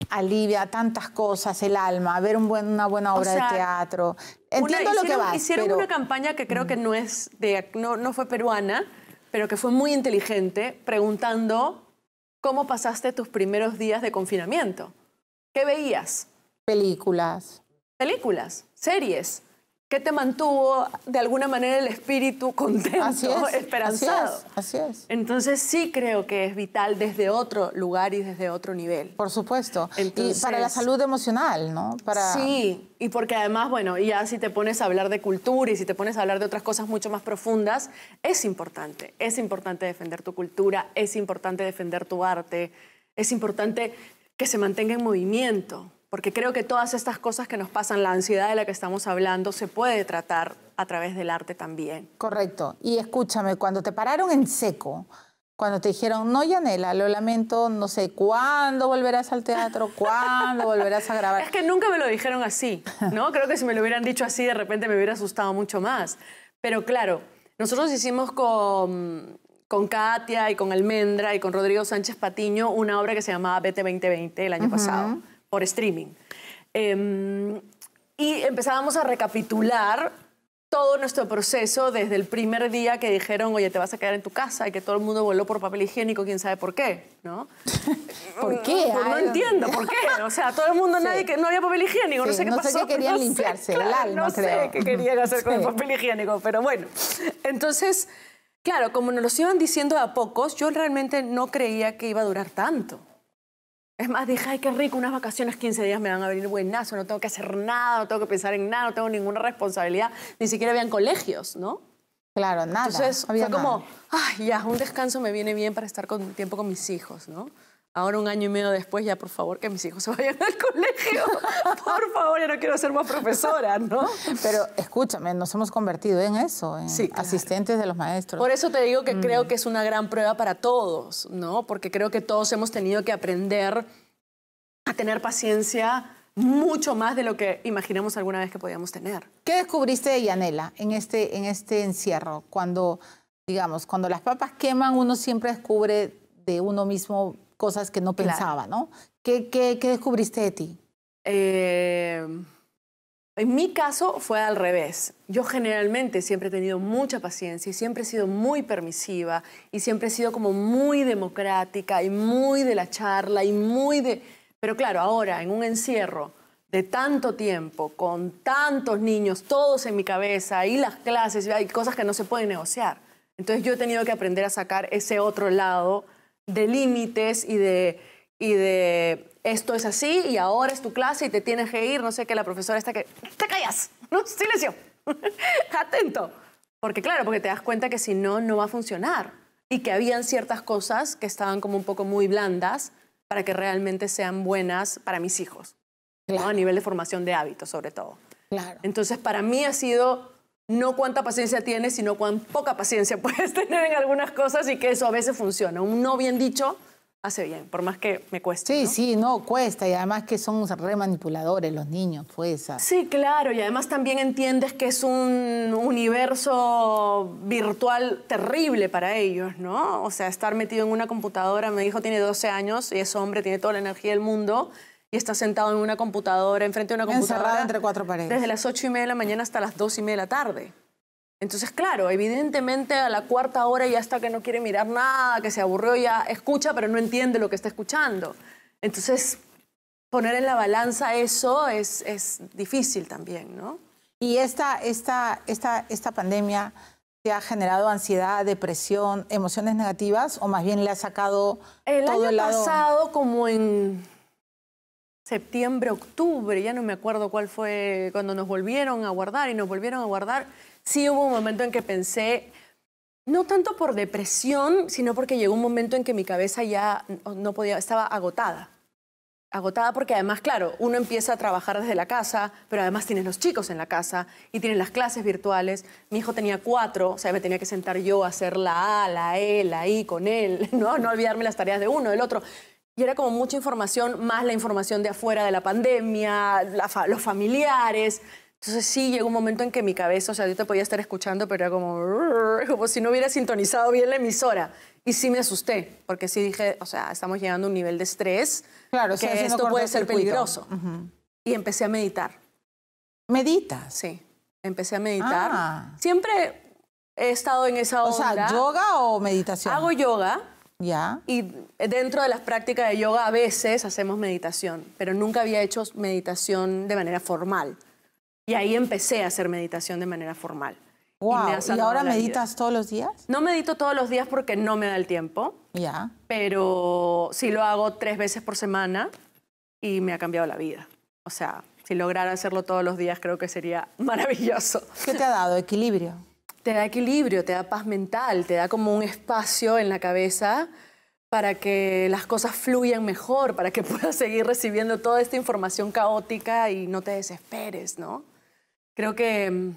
alivia tantas cosas, el alma, ver una buena obra de teatro. Entiendo lo que vas. Hicieron una campaña que creo que mm. no es de, no, no fue peruana, pero que fue muy inteligente, preguntando cómo pasaste tus primeros días de confinamiento. ¿Qué veías? Películas. Películas, series. ¿Qué te mantuvo de alguna manera el espíritu contento, esperanzado. Así es, Entonces sí creo que es vital desde otro lugar y desde otro nivel. Por supuesto. y para la salud emocional, ¿no? Para... Sí, y porque además, bueno, ya si te pones a hablar de cultura y si te pones a hablar de otras cosas mucho más profundas, es importante. Es importante defender tu cultura, es importante defender tu arte, es importante que se mantenga en movimiento porque creo que todas estas cosas que nos pasan, la ansiedad de la que estamos hablando, se puede tratar a través del arte también. Correcto. Y escúchame, cuando te pararon en seco, cuando te dijeron, no, Yanela, lo lamento, no sé cuándo volverás al teatro, cuándo volverás a grabar. Es que nunca me lo dijeron así, ¿no? Creo que si me lo hubieran dicho así, de repente me hubiera asustado mucho más. Pero claro, nosotros hicimos con, con Katia y con Almendra y con Rodrigo Sánchez Patiño una obra que se llamaba Bt 2020 el año pasado streaming. Em, y empezábamos a recapitular todo nuestro proceso desde el primer día que dijeron, oye, te vas a quedar en tu casa y que todo el mundo voló por papel higiénico, quién sabe por qué, ¿no? ¿Por qué? Pues no entiendo por qué. O sea, todo el mundo, nadie que no había papel higiénico, no sé qué pasó. limpiarse, el claro, no sé qué querían hacer con el papel higiénico, pero bueno. Entonces, claro, como nos lo iban diciendo a pocos, yo realmente no creía que iba a durar tanto. Es más, dije, ay, qué rico, unas vacaciones 15 días me van a venir buenazo, no tengo que hacer nada, no tengo que pensar en nada, no tengo ninguna responsabilidad, ni siquiera habían colegios, ¿no? Claro, nada. Entonces, fue como, ay, ya, un descanso me viene bien para estar con tiempo con mis hijos, ¿no? Ahora un año y medio después, ya por favor que mis hijos se vayan al colegio. Por favor, ya no quiero ser más profesora, ¿no? Pero escúchame, nos hemos convertido en eso, en asistentes de los maestros. Por eso te digo que creo mm. que es una gran prueba para todos, ¿no? Porque creo que todos hemos tenido que aprender a tener paciencia mucho más de lo que imaginamos alguna vez que podíamos tener. ¿Qué descubriste de Yanela en este, en este encierro? Cuando, digamos, cuando las papas queman, uno siempre descubre de uno mismo cosas que no pensaba, ¿no? ¿Qué, descubriste de ti? Em, en mi caso fue al revés. Yo generalmente siempre he tenido mucha paciencia y siempre he sido muy permisiva y siempre he sido como muy democrática y muy de la charla y muy de... Pero claro, ahora en un encierro de tanto tiempo, con tantos niños, todos en mi cabeza y las clases, y hay cosas que no se pueden negociar. Entonces yo he tenido que aprender a sacar ese otro lado de límites y de, y de esto es así y ahora es tu clase y te tienes que ir, no sé qué, la profesora está que, te callas, ¿no? silencio, atento. Porque claro, porque te das cuenta que si no, no va a funcionar y que habían ciertas cosas que estaban como un poco muy blandas para que realmente sean buenas para mis hijos, a nivel de formación de hábitos sobre todo. Entonces, para mí ha sido no cuánta paciencia tienes, sino cuán poca paciencia puedes tener en algunas cosas y que eso a veces funciona. Un no bien dicho hace bien, por más que me cueste. Sí, ¿no? sí, no, cuesta. Y además que son remanipuladores los niños, pues. Sí, claro. Y además también entiendes que es un universo virtual terrible para ellos, ¿no? O sea, estar metido en una computadora, mi hijo tiene 12 años y es hombre, tiene toda la energía del mundo y está sentado en una computadora, enfrente de una computadora. Encerrada entre cuatro paredes. Desde las ocho y media de la mañana hasta las dos y media de la tarde. Entonces, claro, evidentemente a la cuarta hora ya está que no quiere mirar nada, que se aburrió, ya escucha, pero no entiende lo que está escuchando. Entonces, poner en la balanza eso es, es difícil también, ¿no? Y esta, esta, esta, esta pandemia te ha generado ansiedad, depresión, emociones negativas o más bien le ha sacado el pasado como en septiembre, octubre, ya no me acuerdo cuál fue, cuando nos volvieron a guardar y nos volvieron a guardar, sí hubo un momento en que pensé, no tanto por depresión, sino porque llegó un momento en que mi cabeza ya no podía, estaba agotada. Agotada porque además, claro, uno empieza a trabajar desde la casa, pero además tienes los chicos en la casa y tienes las clases virtuales. Mi hijo tenía cuatro, o sea, me tenía que sentar yo a hacer la A, la E, la I con él, no, no olvidarme las tareas de uno, del otro. Y era como mucha información, más la información de afuera de la pandemia, los familiares. Entonces sí, llegó un momento en que mi cabeza, o sea, yo te podía estar escuchando, pero era como, como si no hubiera sintonizado bien la emisora. Y sí me asusté, porque sí dije, o sea, estamos llegando a un nivel de estrés, claro, que esto puede ser peligroso. Y empecé a meditar. medita Sí, empecé a meditar. Ah. Siempre he estado en esa onda. O sea, ¿yoga o meditación? Hago yoga, y dentro de las prácticas de yoga a veces hacemos meditación, pero nunca había hecho meditación de manera formal. Y ahí empecé a hacer meditación de manera formal. Wow. ¿Y, ahora meditas todos los días? No medito todos los días porque no me da el tiempo. Ya. Pero sí lo hago tres veces por semana y me ha cambiado la vida. O sea, si lograra hacerlo todos los días creo que sería maravilloso. ¿Qué te ha dado? ¿Equilibrio? te da equilibrio, te da paz mental, te da como un espacio en la cabeza para que las cosas fluyan mejor, para que puedas seguir recibiendo toda esta información caótica y no te desesperes, ¿no? Creo que mm,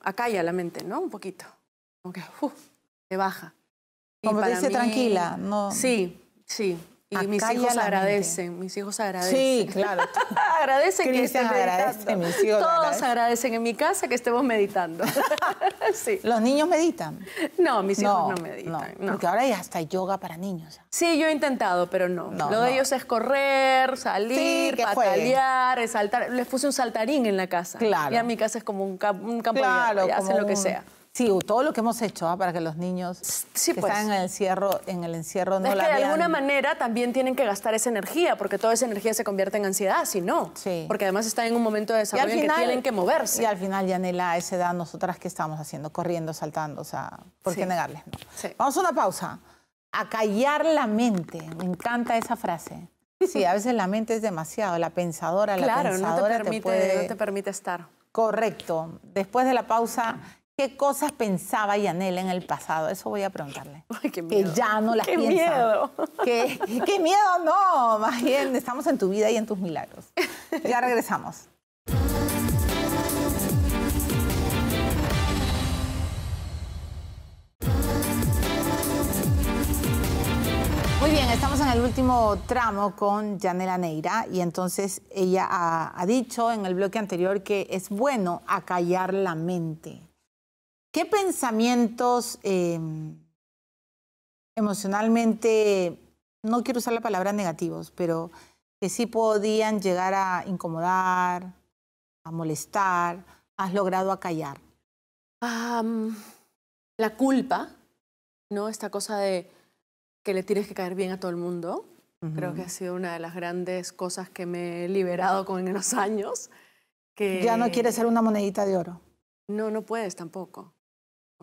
acalla la mente, ¿no? Un poquito. Como que, uh, te baja. como dice, tranquila, ¿no? Sí, sí. Y mis hijos agradecen, mis hijos agradecen. Sí, claro. agradecen que estemos Todos agradecen. en mi casa que estemos meditando. ¿Los niños meditan? No, mis hijos no, meditan. Porque ahora hay hasta yoga para niños. Sí, yo he intentado, pero no. Lo de ellos es correr, salir, patalear, saltar. Les puse un saltarín en la casa. Claro. Ya mi casa es como un, campo de hacen lo que sea. Sí, todo lo que hemos hecho ¿ah? para que los niños que pues. están en el encierro, en el encierro es que de alguna manera también tienen que gastar esa energía, porque toda esa energía se convierte en ansiedad, si no. Sí. Porque además están en un momento de desarrollo en que tienen que moverse. Y al final, Yanela, a esa edad, nosotras, ¿qué estamos haciendo? Corriendo, saltando, o sea, ¿por qué negarles? Vamos a una pausa. A callar la mente. Me encanta esa frase. Sí, sí, a veces la mente es demasiado, la pensadora, la pensadora te, no te permite estar. Correcto. Después de la pausa, ¿Qué cosas pensaba Yanela en el pasado? Eso voy a preguntarle. Que ya no las qué Miedo. ¡Qué miedo! No, más bien estamos en tu vida y en tus milagros. Ya regresamos. Muy bien, estamos en el último tramo con Yanela Neira y entonces ella ha, ha dicho en el bloque anterior que es bueno acallar la mente. ¿Qué pensamientos em, emocionalmente, no quiero usar la palabra negativos, pero que sí podían llegar a incomodar, a molestar, has logrado acallar? la culpa, ¿no? Esta cosa de que le tienes que caer bien a todo el mundo. Creo que ha sido una de las grandes cosas que me he liberado con los años. Que... Ya no quieres ser una monedita de oro. No, no puedes tampoco.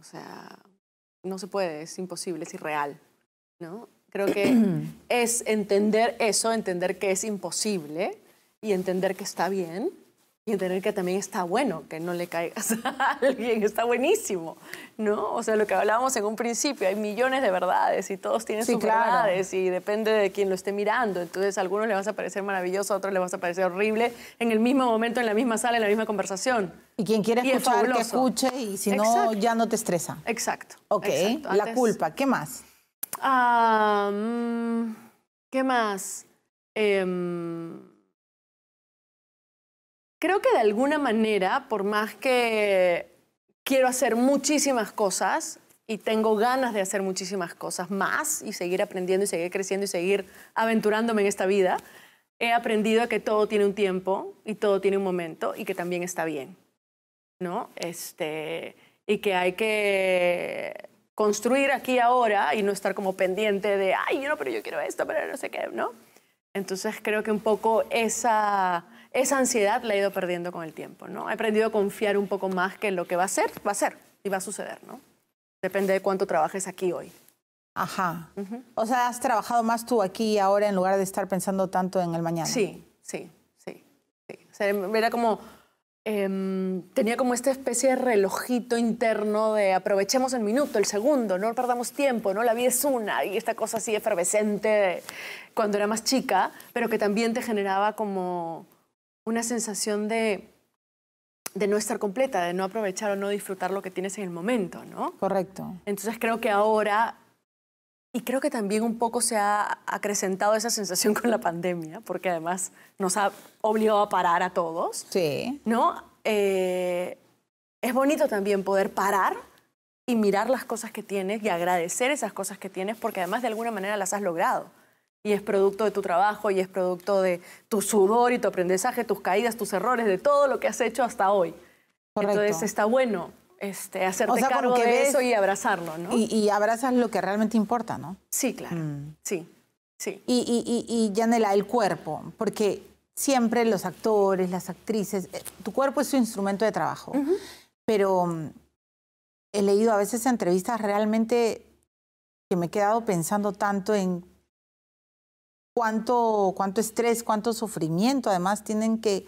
O sea, no se puede, es imposible, es irreal, ¿no? Creo que es entender eso, entender que es imposible y entender que está bien y que también está bueno que no le caigas a alguien, está buenísimo, ¿no? O sea, lo que hablábamos en un principio, hay millones de verdades y todos tienen sus verdades y depende de quien lo esté mirando. Entonces, a algunos le vas a parecer maravilloso, a otros le vas a parecer horrible en el mismo momento, en la misma sala, en la misma conversación. Y quien quiere escuchar, escuche y si no, ya no te estresa. Exacto. Ok, la culpa, ¿qué más? Ah, mm, ¿Qué más? Em, creo que de alguna manera, por más que quiero hacer muchísimas cosas y tengo ganas de hacer muchísimas cosas más y seguir aprendiendo y seguir creciendo y seguir aventurándome en esta vida, he aprendido que todo tiene un tiempo y todo tiene un momento y que también está bien, ¿no? Este, y que hay que construir aquí ahora y no estar como pendiente de, ay, no, pero yo quiero esto, pero no sé qué, ¿no? Entonces creo que un poco esa esa ansiedad la he ido perdiendo con el tiempo, ¿no? He aprendido a confiar un poco más que lo que va a ser, va a ser y va a suceder, ¿no? Depende de cuánto trabajes aquí hoy. Ajá. O sea, has trabajado más tú aquí ahora en lugar de estar pensando tanto en el mañana. Sí, sí, sí. sí. O sea, era como... Em, tenía como esta especie de relojito interno de aprovechemos el minuto, el segundo, no perdamos tiempo, ¿no? La vida es una y esta cosa así efervescente cuando era más chica, pero que también te generaba como una sensación de, de no estar completa, de no aprovechar o no disfrutar lo que tienes en el momento, ¿no? Correcto. Entonces creo que ahora, y creo que también un poco se ha acrecentado esa sensación con la pandemia, porque además nos ha obligado a parar a todos. Sí. ¿No? Eh, es bonito también poder parar y mirar las cosas que tienes y agradecer esas cosas que tienes, porque además de alguna manera las has logrado y es producto de tu trabajo y es producto de tu sudor y tu aprendizaje, tus caídas, tus errores, de todo lo que has hecho hasta hoy. Entonces está bueno este, hacerte o de eso y abrazarlo, ¿no? Y, abrazas lo que realmente importa, ¿no? Sí, claro. Mm. Sí, sí. Y, y, y, Yanela, el cuerpo, porque siempre los actores, las actrices, eh, tu cuerpo es su instrumento de trabajo, pero mm, he leído a veces entrevistas realmente que me he quedado pensando tanto en cuánto, cuánto estrés, cuánto sufrimiento además tienen que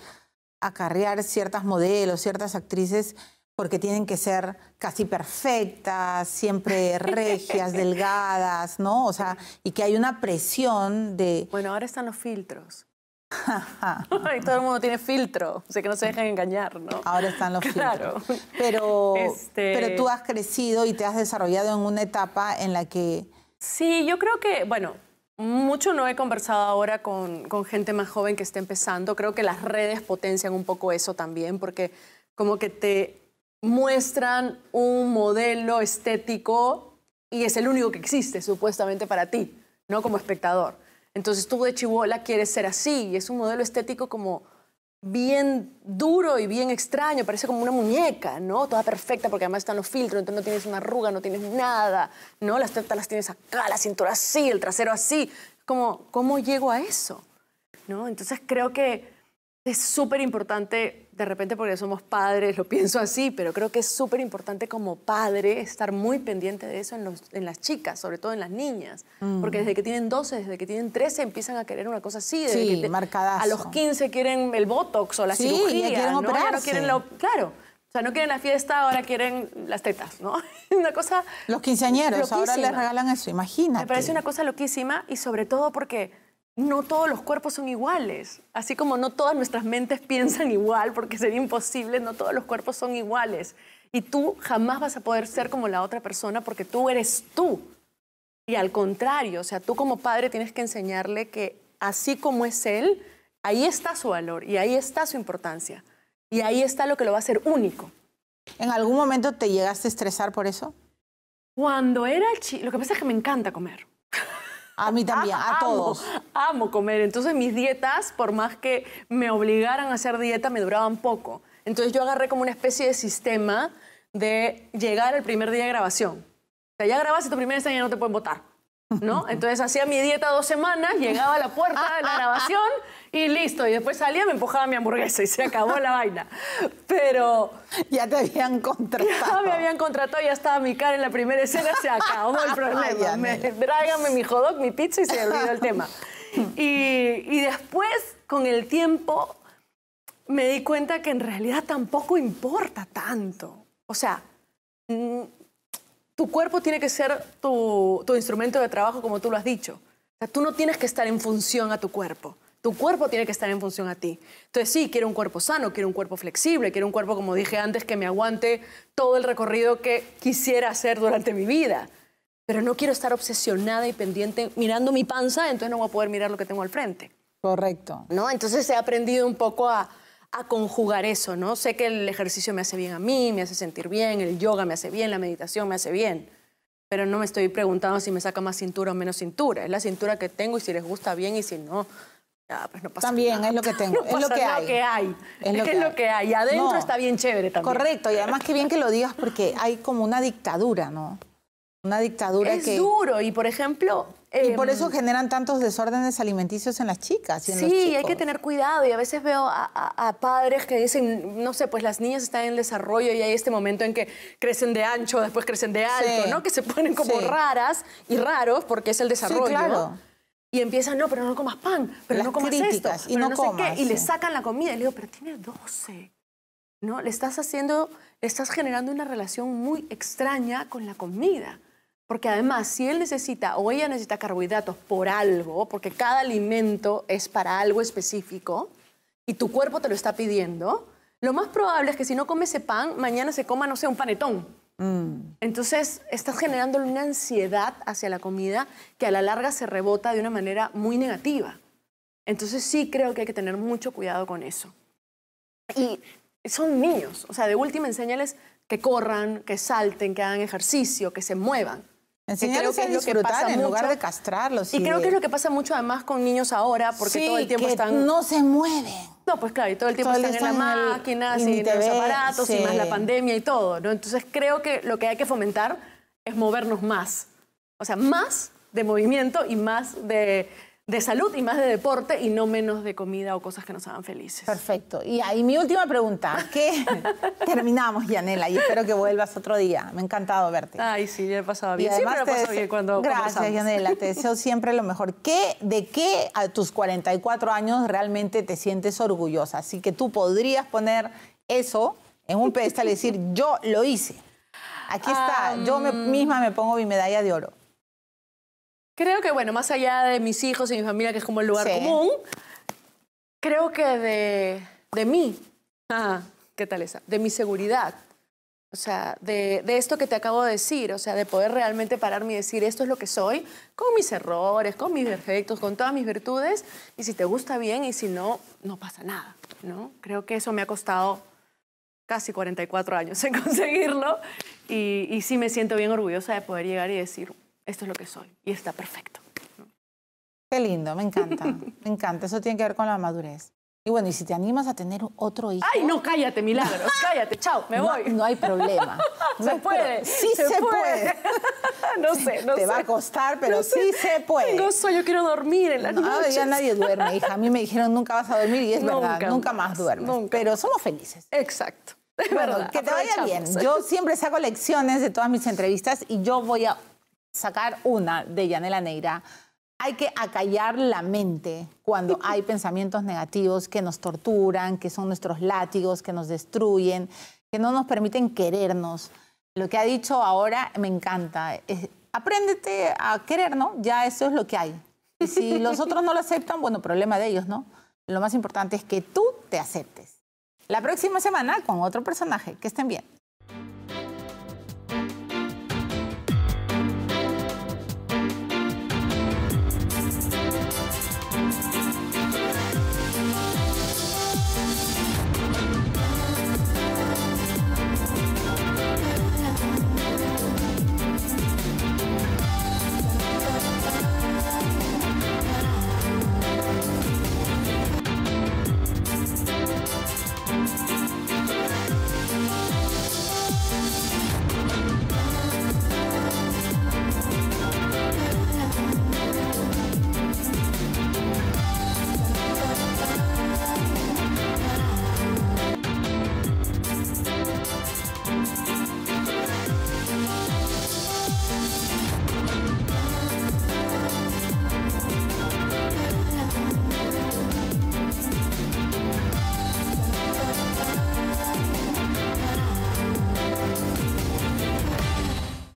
acarrear ciertas modelos, ciertas actrices, porque tienen que ser casi perfectas, siempre regias, delgadas, ¿no? O sea, y que hay una presión de... Bueno, ahora están los filtros. todo el mundo tiene filtro, o sea que no se dejan engañar, ¿no? Ahora están los filtros. Pero, este pero tú has crecido y te has desarrollado en una etapa en la que... Sí, yo creo que, bueno, mucho no he conversado ahora con, gente más joven que esté empezando. Creo que las redes potencian un poco eso también, porque como que te muestran un modelo estético y es el único que existe supuestamente para ti, ¿no? Como espectador. Entonces tú de Chihuahua quieres ser así y es un modelo estético como bien duro y bien extraño, parece como una muñeca, ¿no? Toda perfecta porque además están los filtros, entonces no tienes una arruga, no tienes nada, ¿no? Las tetas las tienes acá, la cintura así, el trasero así. Como, ¿cómo llego a eso? ¿No? Entonces creo que es súper importante de repente porque somos padres, lo pienso así, pero creo que es súper importante como padre estar muy pendiente de eso en, los, las chicas, sobre todo en las niñas, mm. porque desde que tienen 12, desde que tienen 13 empiezan a querer una cosa así, de sí, a los 15 quieren el botox o la cirugía, quieren ¿no? quieren claro. O sea, no quieren la fiesta, ahora quieren las tetas, ¿no? una cosa Los quinceañeros ahora les regalan eso, imagínate. Me parece una cosa loquísima y sobre todo porque no todos los cuerpos son iguales. Así como no todas nuestras mentes piensan igual, porque sería imposible, no todos los cuerpos son iguales. Y tú jamás vas a poder ser como la otra persona porque tú eres tú. Y al contrario, o sea, tú como padre tienes que enseñarle que así como es él, ahí está su valor y ahí está su importancia. Y ahí está lo que lo va a hacer único. ¿En algún momento te llegaste a estresar por eso? Cuando era el chico, lo que pasa es que me encanta comer. A mí también, a ah, todos. Amo, comer. Entonces mis dietas, por más que me obligaran a hacer dieta, me duraban poco. Entonces yo agarré como una especie de sistema de llegar al primer día de grabación. O sea, ya grabaste tu primera escena ya no te pueden votar. Entonces hacía mi dieta dos semanas, llegaba a la puerta de la grabación y listo. Y después salía, me empujaba mi hamburguesa y se acabó la vaina. Pero... Ya te habían contratado. Ya me habían contratado, ya estaba mi cara en la primera escena, se acabó el problema. me, mi hot mi pizza y se olvidó el tema. Y, después, con el tiempo, me di cuenta que en realidad tampoco importa tanto. O sea, mm, tu cuerpo tiene que ser tu, tu, instrumento de trabajo, como tú lo has dicho. O sea, tú no tienes que estar en función a tu cuerpo. Tu cuerpo tiene que estar en función a ti. Entonces sí, quiero un cuerpo sano, quiero un cuerpo flexible, quiero un cuerpo, como dije antes, que me aguante todo el recorrido que quisiera hacer durante mi vida. Pero no quiero estar obsesionada y pendiente mirando mi panza, entonces no voy a poder mirar lo que tengo al frente. Correcto. ¿No? Entonces he aprendido un poco a, conjugar eso, ¿no? Sé que el ejercicio me hace bien a mí, me hace sentir bien, el yoga me hace bien, la meditación me hace bien, pero no me estoy preguntando si me saca más cintura o menos cintura. Es la cintura que tengo y si les gusta bien y si no, pues, también es lo que tengo, es, lo que hay. es lo que, hay. Es lo que hay. Adentro está bien chévere también. Correcto, y además que bien que lo digas porque hay como una dictadura, ¿no? Una dictadura que... Es duro y, por ejemplo... Y por em, eso generan tantos desórdenes alimenticios en las chicas. Y en sí, los chicos. hay que tener cuidado y a veces veo a, padres que dicen, no sé, pues las niñas están en desarrollo y hay este momento en que crecen de ancho, después crecen de alto, ¿no? Que se ponen como raras y raros porque es el desarrollo. claro. Y empiezan, no, pero no comas pan, pero no comas críticas, y no, Y le sacan la comida. Y le digo, pero tiene 12. ¿No? Le estás haciendo, estás generando una relación muy extraña con la comida. Porque además, si él necesita o ella necesita carbohidratos por algo, porque cada alimento es para algo específico y tu cuerpo te lo está pidiendo, lo más probable es que si no come ese pan, mañana se coma, no sé, un panetón. Mm. Entonces, estás generando una ansiedad hacia la comida que a la larga se rebota de una manera muy negativa. Entonces, sí creo que hay que tener mucho cuidado con eso. Y son niños, o sea, de última enséñales que corran, que salten, que hagan ejercicio, que se muevan. Enseñales lo en lugar de castrarlos. Y, creo que es lo que pasa mucho además con niños ahora, porque todo el tiempo están... no se mueven. No, pues claro, y todo el tiempo están, en la máquina, sin los aparatos, sin más la pandemia y todo, ¿no? Entonces creo que lo que hay que fomentar es movernos más. O sea, más de movimiento y más de de salud y más de deporte y no menos de comida o cosas que nos hagan felices. Perfecto. Y, ahí mi última pregunta, ¿qué? Terminamos, Yanela, y espero que vuelvas otro día. Me ha encantado verte. Ay, sí, ya he pasado bien. Y además Gracias, Yanela. Te deseo siempre lo mejor. ¿Qué, ¿De qué a tus 44 años realmente te sientes orgullosa? Así que tú podrías poner eso en un pedestal y decir, yo lo hice. Aquí está, yo misma me pongo mi medalla de oro. Creo que, bueno, más allá de mis hijos y mi familia, que es como el lugar común, creo que de, de mí. ¿qué tal esa? De mi seguridad. O sea, de, de, esto que te acabo de decir, o sea, de poder realmente pararme y decir, esto es lo que soy, con mis errores, con mis defectos, con todas mis virtudes, y si te gusta bien y si no, no pasa nada, ¿no? Creo que eso me ha costado casi 44 años en conseguirlo y, y sí me siento bien orgullosa de poder llegar y decir, esto es lo que soy y está perfecto. Qué lindo, me encanta, me encanta. Eso tiene que ver con la madurez. Y bueno, y si te animas a tener otro hijo. Ay, no, cállate, milagros, cállate, chao, me voy. No, hay problema. se puede. Sí se, puede. no sé, no te sé. Te va a costar, pero sí se puede. Tengo sueño, quiero dormir en la no, Ya nadie duerme, hija. A mí me dijeron nunca vas a dormir y es verdad, nunca más duermes. Pero somos felices. Exacto. verdad. Que te vaya bien. Yo siempre saco lecciones de todas mis entrevistas y yo voy a sacar una de Yanela Neira. Hay que acallar la mente cuando hay pensamientos negativos que nos torturan, que son nuestros látigos, que nos destruyen, que no nos permiten querernos. Lo que ha dicho ahora me encanta. Es, apréndete a querer, ¿no? Ya eso es lo que hay. Y si los otros no lo aceptan, bueno, problema de ellos, ¿no? Lo más importante es que tú te aceptes. La próxima semana con otro personaje. Que estén bien.